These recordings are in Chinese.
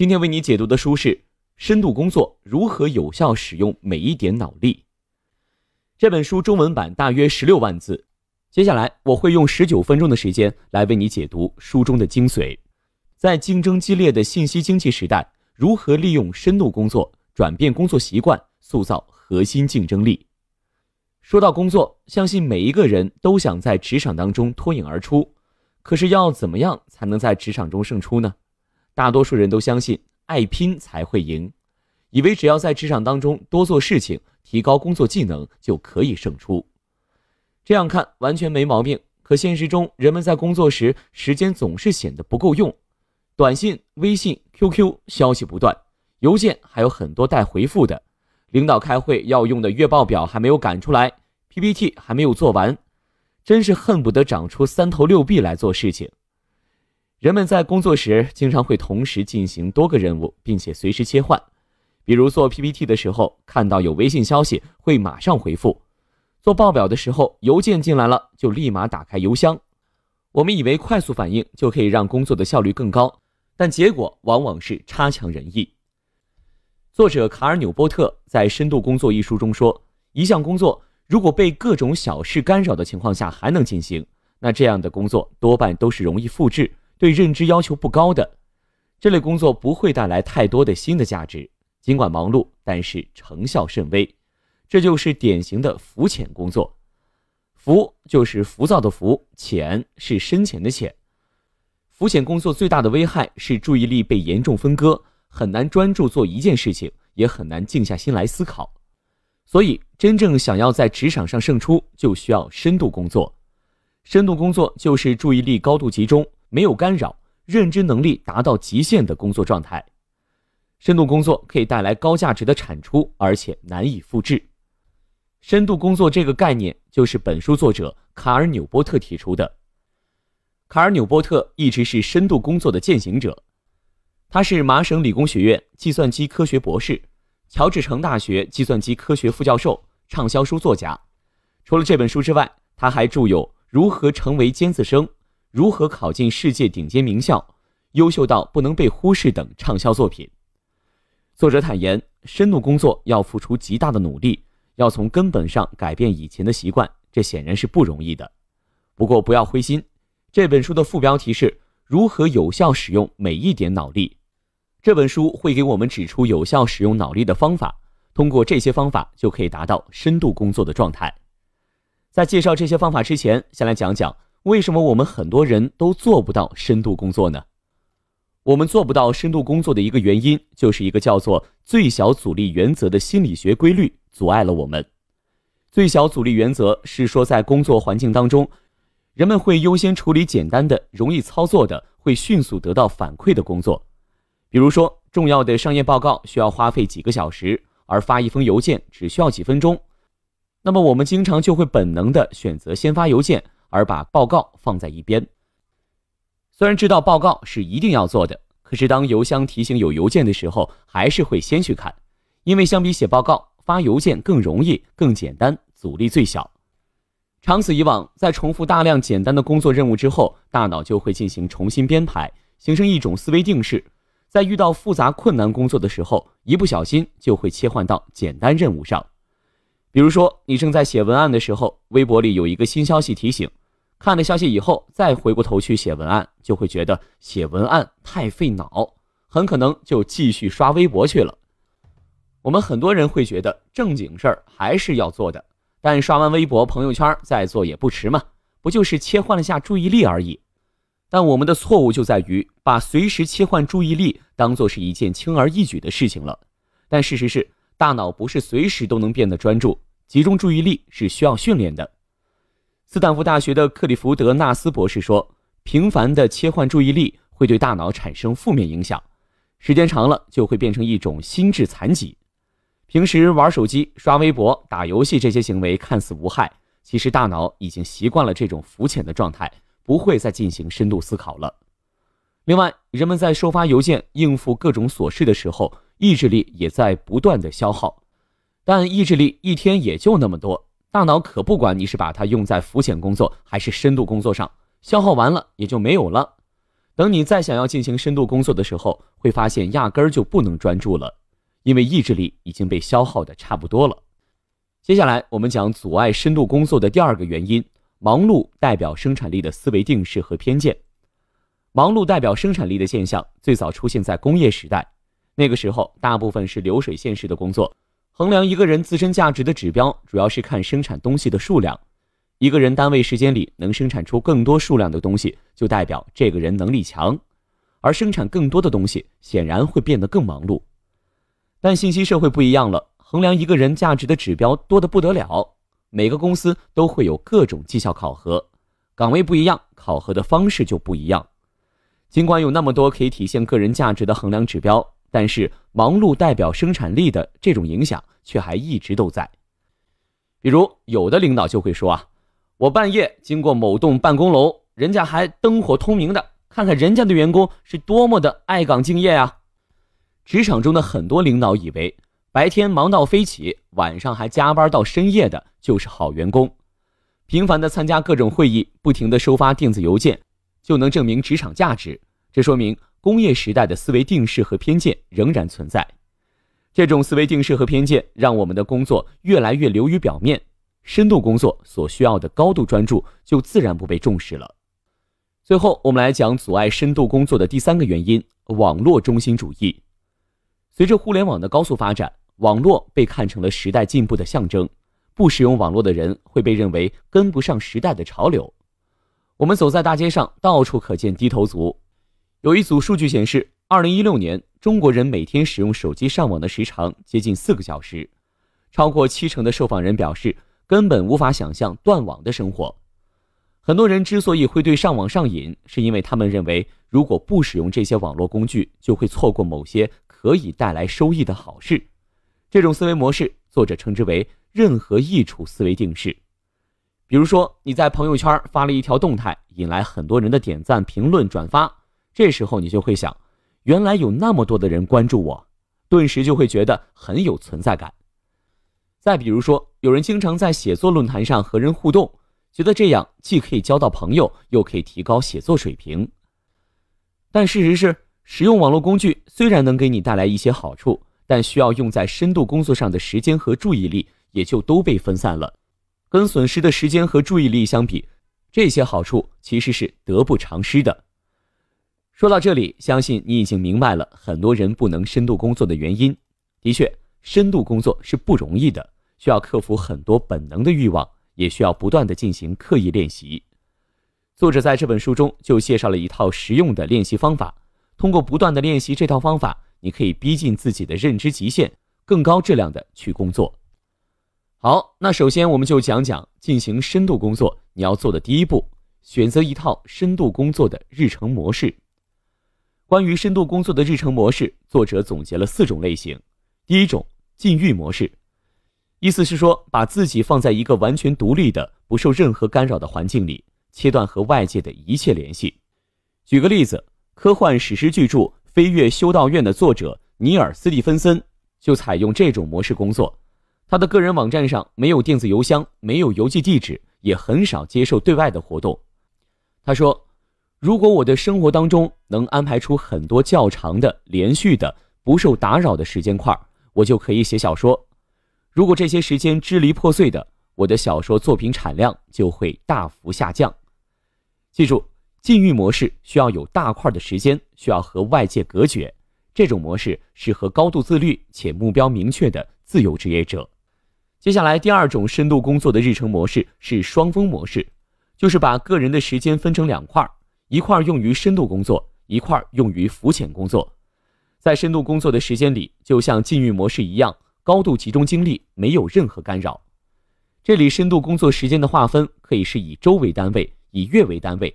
今天为你解读的书是《深度工作：如何有效使用每一点脑力》。这本书中文版大约十六万字。接下来我会用十九分钟的时间来为你解读书中的精髓。在竞争激烈的信息经济时代，如何利用深度工作、转变工作习惯、塑造核心竞争力？说到工作，相信每一个人都想在职场当中脱颖而出。可是要怎么样才能在职场中胜出呢？大多数人都相信，爱拼才会赢，以为只要在职场当中多做事情，提高工作技能就可以胜出。这样看完全没毛病。可现实中，人们在工作时，时间总是显得不够用，短信、微信、QQ 消息不断，邮件还有很多待回复的，领导开会要用的月报表还没有赶出来，PPT 还没有做完，真是恨不得长出三头六臂来做事情。人们在工作时经常会同时进行多个任务，并且随时切换，比如做 PPT 的时候看到有微信消息，会马上回复；做报表的时候邮件进来了，就立马打开邮箱。我们以为快速反应就可以让工作的效率更高，但结果往往是差强人意。作者卡尔纽波特在《深度工作》一书中说，一项工作如果被各种小事干扰的情况下还能进行，那这样的工作多半都是容易复制。对认知要求不高的这类工作不会带来太多的新的价值，尽管忙碌，但是成效甚微。这就是典型的浮浅工作。浮就是浮躁的浮，浅是深浅的浅。浮浅工作最大的危害是注意力被严重分割，很难专注做一件事情，也很难静下心来思考。所以，真正想要在职场上胜出，就需要深度工作。深度工作就是注意力高度集中。没有干扰，认知能力达到极限的工作状态，深度工作可以带来高价值的产出，而且难以复制。深度工作这个概念就是本书作者卡尔纽波特提出的。卡尔纽波特一直是深度工作的践行者，他是麻省理工学院计算机科学博士，乔治城大学计算机科学副教授，畅销书作家。除了这本书之外，他还著有《如何成为尖子生》。如何考进世界顶尖名校？优秀到不能被忽视等畅销作品。作者坦言，深度工作要付出极大的努力，要从根本上改变以前的习惯，这显然是不容易的。不过不要灰心，这本书的副标题是“如何有效使用每一点脑力”。这本书会给我们指出有效使用脑力的方法，通过这些方法就可以达到深度工作的状态。在介绍这些方法之前，先来讲讲。为什么我们很多人都做不到深度工作呢？我们做不到深度工作的一个原因，就是一个叫做“最小阻力原则”的心理学规律阻碍了我们。最小阻力原则是说，在工作环境当中，人们会优先处理简单的、容易操作的、会迅速得到反馈的工作。比如说，重要的商业报告需要花费几个小时，而发一封邮件只需要几分钟。那么，我们经常就会本能的选择先发邮件。而把报告放在一边。虽然知道报告是一定要做的，可是当邮箱提醒有邮件的时候，还是会先去看，因为相比写报告，发邮件更容易、更简单，阻力最小。长此以往，在重复大量简单的工作任务之后，大脑就会进行重新编排，形成一种思维定式。在遇到复杂困难工作的时候，一不小心就会切换到简单任务上。比如说，你正在写文案的时候，微博里有一个新消息提醒。看了消息以后，再回过头去写文案，就会觉得写文案太费脑，很可能就继续刷微博去了。我们很多人会觉得正经事儿还是要做的，但刷完微博、朋友圈再做也不迟嘛，不就是切换了下注意力而已？但我们的错误就在于把随时切换注意力当做是一件轻而易举的事情了。但事实是，大脑不是随时都能变得专注、集中注意力是需要训练的。斯坦福大学的克里福德·纳斯博士说：“频繁的切换注意力会对大脑产生负面影响，时间长了就会变成一种心智残疾。平时玩手机、刷微博、打游戏这些行为看似无害，其实大脑已经习惯了这种浮浅的状态，不会再进行深度思考了。另外，人们在收发邮件、应付各种琐事的时候，意志力也在不断的消耗，但意志力一天也就那么多。”大脑可不管你是把它用在浮浅工作还是深度工作上，消耗完了也就没有了。等你再想要进行深度工作的时候，会发现压根儿就不能专注了，因为意志力已经被消耗的差不多了。接下来我们讲阻碍深度工作的第二个原因：忙碌代表生产力的思维定式和偏见。忙碌代表生产力的现象最早出现在工业时代，那个时候大部分是流水线式的工作。衡量一个人自身价值的指标，主要是看生产东西的数量。一个人单位时间里能生产出更多数量的东西，就代表这个人能力强。而生产更多的东西，显然会变得更忙碌。但信息社会不一样了，衡量一个人价值的指标多得不得了。每个公司都会有各种绩效考核，岗位不一样，考核的方式就不一样。尽管有那么多可以体现个人价值的衡量指标。但是，忙碌代表生产力的这种影响却还一直都在。比如，有的领导就会说：“啊，我半夜经过某栋办公楼，人家还灯火通明的，看看人家的员工是多么的爱岗敬业啊！”职场中的很多领导以为，白天忙到飞起，晚上还加班到深夜的，就是好员工；频繁的参加各种会议，不停的收发电子邮件，就能证明职场价值。这说明工业时代的思维定式和偏见仍然存在，这种思维定式和偏见让我们的工作越来越流于表面，深度工作所需要的高度专注就自然不被重视了。最后，我们来讲阻碍深度工作的第三个原因：网络中心主义。随着互联网的高速发展，网络被看成了时代进步的象征，不使用网络的人会被认为跟不上时代的潮流。我们走在大街上，到处可见低头族。有一组数据显示，二零一六年中国人每天使用手机上网的时长接近四个小时，超过七成的受访人表示根本无法想象断网的生活。很多人之所以会对上网上瘾，是因为他们认为如果不使用这些网络工具，就会错过某些可以带来收益的好事。这种思维模式，作者称之为“任何益处思维定式”。比如说，你在朋友圈发了一条动态，引来很多人的点赞、评论、转发。这时候你就会想，原来有那么多的人关注我，顿时就会觉得很有存在感。再比如说，有人经常在写作论坛上和人互动，觉得这样既可以交到朋友，又可以提高写作水平。但事实是，使用网络工具虽然能给你带来一些好处，但需要用在深度工作上的时间和注意力也就都被分散了。跟损失的时间和注意力相比，这些好处其实是得不偿失的。说到这里，相信你已经明白了很多人不能深度工作的原因。的确，深度工作是不容易的，需要克服很多本能的欲望，也需要不断的进行刻意练习。作者在这本书中就介绍了一套实用的练习方法，通过不断的练习这套方法，你可以逼近自己的认知极限，更高质量的去工作。好，那首先我们就讲讲进行深度工作你要做的第一步：选择一套深度工作的日程模式。关于深度工作的日程模式，作者总结了四种类型。第一种，禁欲模式，意思是说把自己放在一个完全独立的、不受任何干扰的环境里，切断和外界的一切联系。举个例子，科幻史诗巨著《飞越修道院》的作者尼尔斯·蒂芬森就采用这种模式工作。他的个人网站上没有电子邮箱，没有邮寄地址，也很少接受对外的活动。他说。如果我的生活当中能安排出很多较长的、连续的、不受打扰的时间块，我就可以写小说。如果这些时间支离破碎的，我的小说作品产量就会大幅下降。记住，禁欲模式需要有大块的时间，需要和外界隔绝。这种模式适合高度自律且目标明确的自由职业者。接下来，第二种深度工作的日程模式是双峰模式，就是把个人的时间分成两块。一块儿用于深度工作，一块儿用于浮浅工作。在深度工作的时间里，就像禁欲模式一样，高度集中精力，没有任何干扰。这里深度工作时间的划分可以是以周为单位，以月为单位，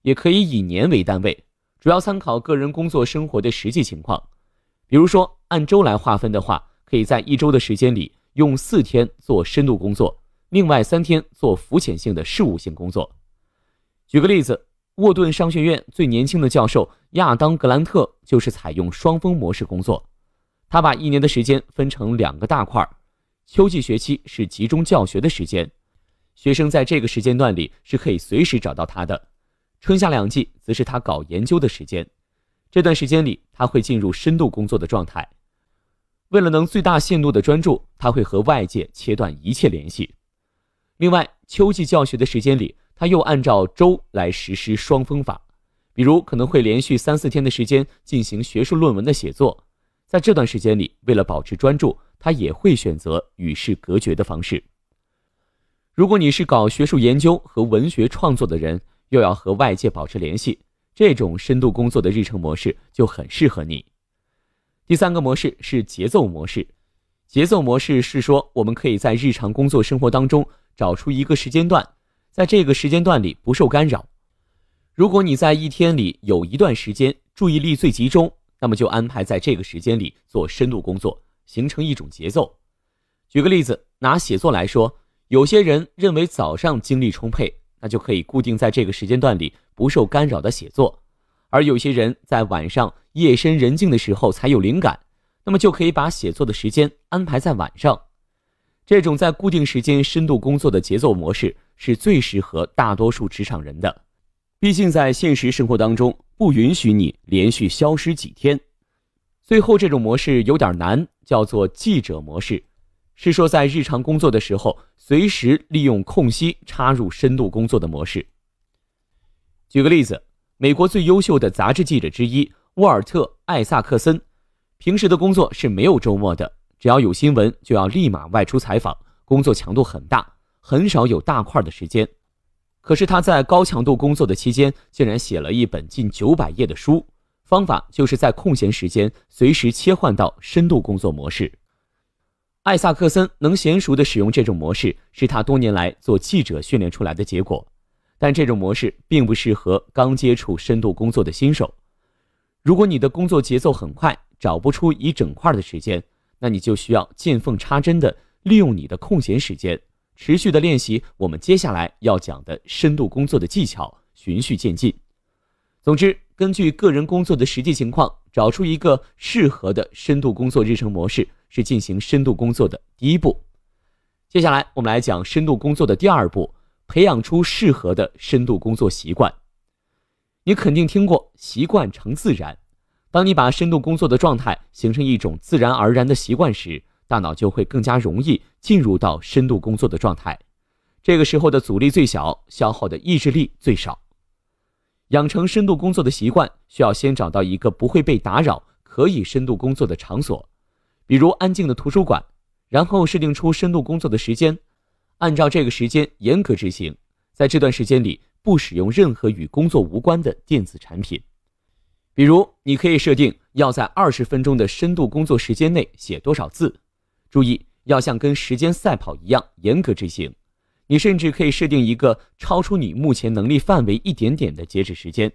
也可以以年为单位，主要参考个人工作生活的实际情况。比如说，按周来划分的话，可以在一周的时间里用四天做深度工作，另外三天做浮浅性的事务性工作。举个例子。沃顿商学院最年轻的教授亚当格兰特就是采用双峰模式工作。他把一年的时间分成两个大块儿，秋季学期是集中教学的时间，学生在这个时间段里是可以随时找到他的；春夏两季则是他搞研究的时间。这段时间里，他会进入深度工作的状态。为了能最大限度的专注，他会和外界切断一切联系。另外，秋季教学的时间里。他又按照周来实施双峰法，比如可能会连续三四天的时间进行学术论文的写作，在这段时间里，为了保持专注，他也会选择与世隔绝的方式。如果你是搞学术研究和文学创作的人，又要和外界保持联系，这种深度工作的日程模式就很适合你。第三个模式是节奏模式，节奏模式是说我们可以在日常工作生活当中找出一个时间段。在这个时间段里不受干扰。如果你在一天里有一段时间注意力最集中，那么就安排在这个时间里做深度工作，形成一种节奏。举个例子，拿写作来说，有些人认为早上精力充沛，那就可以固定在这个时间段里不受干扰的写作；而有些人在晚上夜深人静的时候才有灵感，那么就可以把写作的时间安排在晚上。这种在固定时间深度工作的节奏模式是最适合大多数职场人的，毕竟在现实生活当中不允许你连续消失几天。最后这种模式有点难，叫做记者模式，是说在日常工作的时候随时利用空隙插入深度工作的模式。举个例子，美国最优秀的杂志记者之一沃尔特·艾萨克森，平时的工作是没有周末的。只要有新闻，就要立马外出采访，工作强度很大，很少有大块的时间。可是他在高强度工作的期间，竟然写了一本近九百页的书。方法就是在空闲时间随时切换到深度工作模式。艾萨克森能娴熟地使用这种模式，是他多年来做记者训练出来的结果。但这种模式并不适合刚接触深度工作的新手。如果你的工作节奏很快，找不出一整块的时间。那你就需要见缝插针的利用你的空闲时间，持续的练习我们接下来要讲的深度工作的技巧，循序渐进。总之，根据个人工作的实际情况，找出一个适合的深度工作日程模式，是进行深度工作的第一步。接下来，我们来讲深度工作的第二步，培养出适合的深度工作习惯。你肯定听过“习惯成自然”。当你把深度工作的状态形成一种自然而然的习惯时，大脑就会更加容易进入到深度工作的状态。这个时候的阻力最小，消耗的意志力最少。养成深度工作的习惯，需要先找到一个不会被打扰、可以深度工作的场所，比如安静的图书馆，然后设定出深度工作的时间，按照这个时间严格执行。在这段时间里，不使用任何与工作无关的电子产品。比如，你可以设定要在二十分钟的深度工作时间内写多少字，注意要像跟时间赛跑一样严格执行。你甚至可以设定一个超出你目前能力范围一点点的截止时间，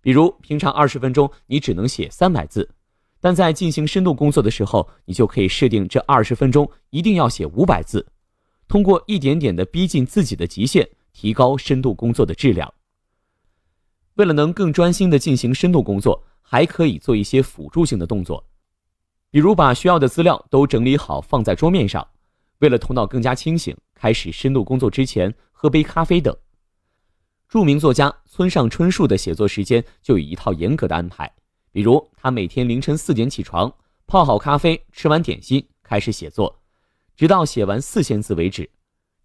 比如平常二十分钟你只能写三百字，但在进行深度工作的时候，你就可以设定这二十分钟一定要写五百字，通过一点点的逼近自己的极限，提高深度工作的质量。为了能更专心地进行深度工作，还可以做一些辅助性的动作，比如把需要的资料都整理好放在桌面上。为了头脑更加清醒，开始深度工作之前喝杯咖啡等。著名作家村上春树的写作时间就有一套严格的安排，比如他每天凌晨四点起床，泡好咖啡，吃完点心开始写作，直到写完四千字为止。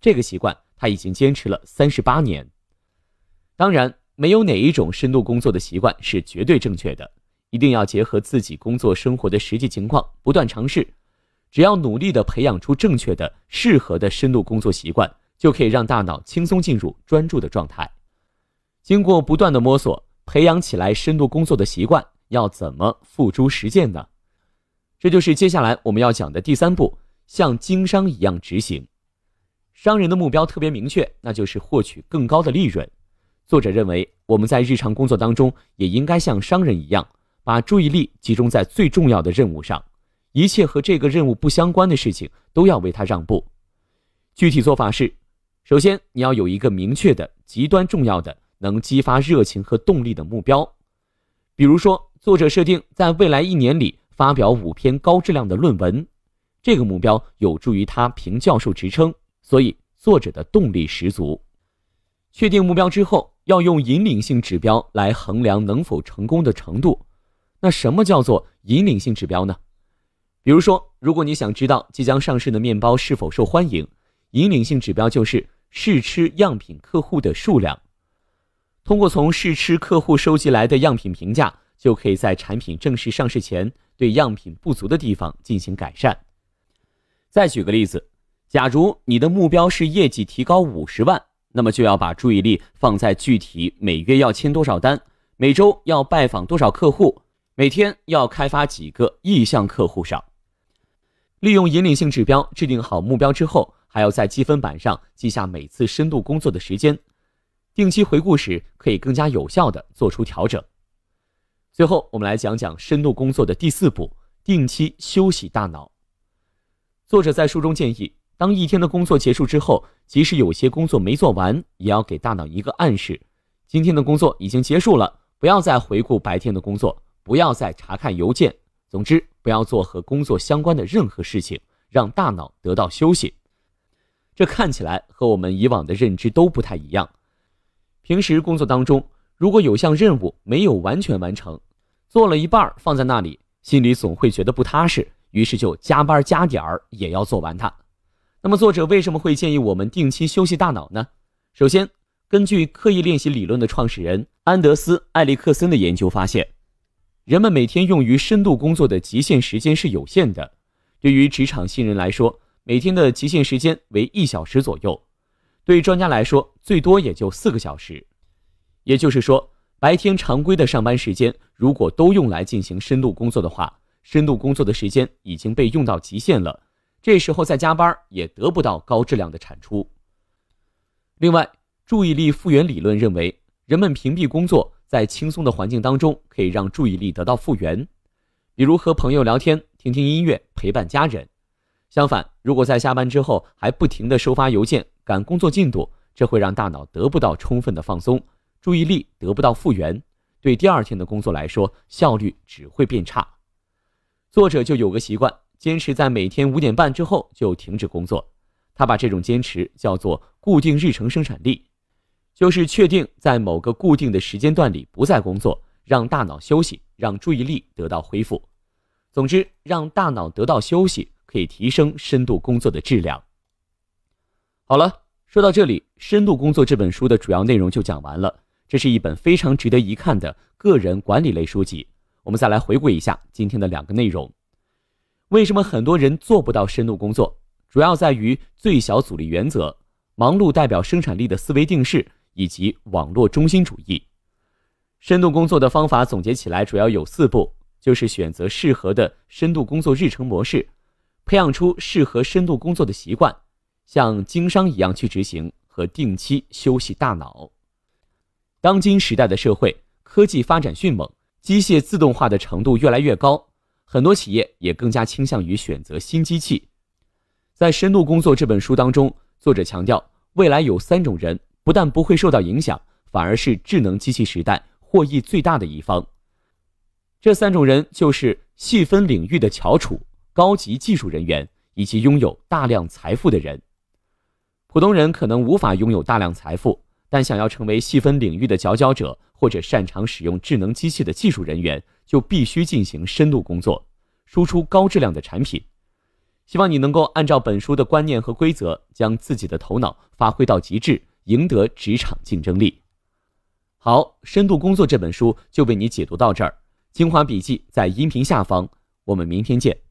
这个习惯他已经坚持了三十八年。当然。没有哪一种深度工作的习惯是绝对正确的，一定要结合自己工作生活的实际情况，不断尝试。只要努力地培养出正确的、适合的深度工作习惯，就可以让大脑轻松进入专注的状态。经过不断的摸索，培养起来深度工作的习惯，要怎么付诸实践呢？这就是接下来我们要讲的第三步，像经商一样执行。商人的目标特别明确，那就是获取更高的利润。作者认为，我们在日常工作当中也应该像商人一样，把注意力集中在最重要的任务上，一切和这个任务不相关的事情都要为他让步。具体做法是，首先你要有一个明确的、极端重要的、能激发热情和动力的目标。比如说，作者设定在未来一年里发表五篇高质量的论文，这个目标有助于他评教授职称，所以作者的动力十足。确定目标之后，要用引领性指标来衡量能否成功的程度。那什么叫做引领性指标呢？比如说，如果你想知道即将上市的面包是否受欢迎，引领性指标就是试吃样品客户的数量。通过从试吃客户收集来的样品评价，就可以在产品正式上市前对样品不足的地方进行改善。再举个例子，假如你的目标是业绩提高五十万。那么就要把注意力放在具体每月要签多少单，每周要拜访多少客户，每天要开发几个意向客户上。利用引领性指标制定好目标之后，还要在积分板上记下每次深度工作的时间，定期回顾时可以更加有效的做出调整。最后，我们来讲讲深度工作的第四步：定期休息大脑。作者在书中建议。当一天的工作结束之后，即使有些工作没做完，也要给大脑一个暗示：今天的工作已经结束了，不要再回顾白天的工作，不要再查看邮件。总之，不要做和工作相关的任何事情，让大脑得到休息。这看起来和我们以往的认知都不太一样。平时工作当中，如果有项任务没有完全完成，做了一半放在那里，心里总会觉得不踏实，于是就加班加点儿也要做完它。那么，作者为什么会建议我们定期休息大脑呢？首先，根据刻意练习理论的创始人安德斯·埃利克森的研究发现，人们每天用于深度工作的极限时间是有限的。对于职场新人来说，每天的极限时间为一小时左右；对专家来说，最多也就四个小时。也就是说，白天常规的上班时间如果都用来进行深度工作的话，深度工作的时间已经被用到极限了。这时候再加班也得不到高质量的产出。另外，注意力复原理论认为，人们屏蔽工作，在轻松的环境当中可以让注意力得到复原，比如和朋友聊天、听听音乐、陪伴家人。相反，如果在下班之后还不停地收发邮件、赶工作进度，这会让大脑得不到充分的放松，注意力得不到复原，对第二天的工作来说，效率只会变差。作者就有个习惯。坚持在每天五点半之后就停止工作，他把这种坚持叫做固定日程生产力，就是确定在某个固定的时间段里不再工作，让大脑休息，让注意力得到恢复。总之，让大脑得到休息可以提升深度工作的质量。好了，说到这里，深度工作这本书的主要内容就讲完了。这是一本非常值得一看的个人管理类书籍。我们再来回顾一下今天的两个内容。为什么很多人做不到深度工作？主要在于最小阻力原则、忙碌代表生产力的思维定式以及网络中心主义。深度工作的方法总结起来主要有四步：就是选择适合的深度工作日程模式，培养出适合深度工作的习惯，像经商一样去执行和定期休息大脑。当今时代的社会科技发展迅猛，机械自动化的程度越来越高。很多企业也更加倾向于选择新机器。在《深度工作》这本书当中，作者强调，未来有三种人不但不会受到影响，反而是智能机器时代获益最大的一方。这三种人就是细分领域的翘楚、高级技术人员以及拥有大量财富的人。普通人可能无法拥有大量财富，但想要成为细分领域的佼佼者，或者擅长使用智能机器的技术人员。就必须进行深度工作，输出高质量的产品。希望你能够按照本书的观念和规则，将自己的头脑发挥到极致，赢得职场竞争力。好，深度工作这本书就为你解读到这儿，精华笔记在音频下方。我们明天见。